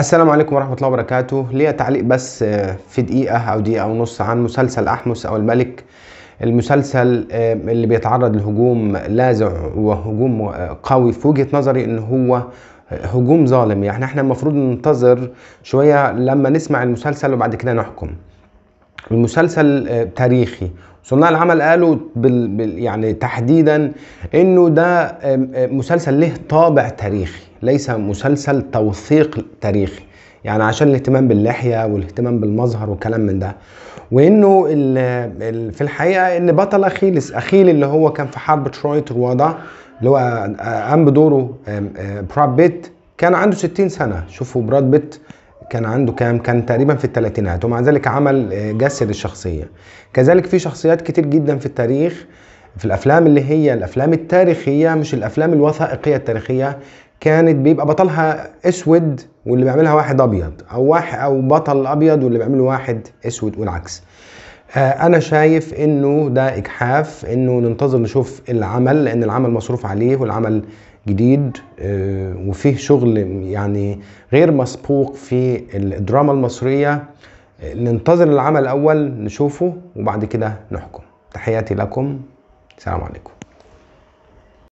السلام عليكم ورحمة الله وبركاته ليا تعليق بس آه، في دقيقة أو دقيقة ونص عن مسلسل أحمس أو الملك المسلسل آه، اللي بيتعرض لهجوم لاذع وهجوم آه، قوي في وجهة نظري إن هو هجوم ظالم يعني احنا المفروض ننتظر شوية لما نسمع المسلسل وبعد كده نحكم المسلسل تاريخي صناع العمل قالوا بال بال يعني تحديدا انه ده مسلسل له طابع تاريخي ليس مسلسل توثيق تاريخي يعني عشان الاهتمام باللحيه والاهتمام بالمظهر وكلام من ده وانه ال ال في الحقيقه ان بطل اخيلس اخيل اللي هو كان في حرب تروي تروادة اللي هو قام بدوره براد بيت كان عنده 60 سنه شوفوا براد بيت كان عنده كام كان تقريبا في الثلاثينات ومع ذلك عمل آه، جسد الشخصيه كذلك في شخصيات كتير جدا في التاريخ في الافلام اللي هي الافلام التاريخيه مش الافلام الوثائقيه التاريخيه كانت بيبقى بطلها اسود واللي بيعملها واحد ابيض او واحد او بطل ابيض واللي بيعمله واحد اسود والعكس آه، انا شايف انه ده اجحاف انه ننتظر نشوف العمل لان العمل مصروف عليه والعمل جديد آه، وفيه شغل يعني غير مسبوق في الدراما المصريه آه، ننتظر العمل الاول نشوفه وبعد كده نحكم تحياتي لكم سلام عليكم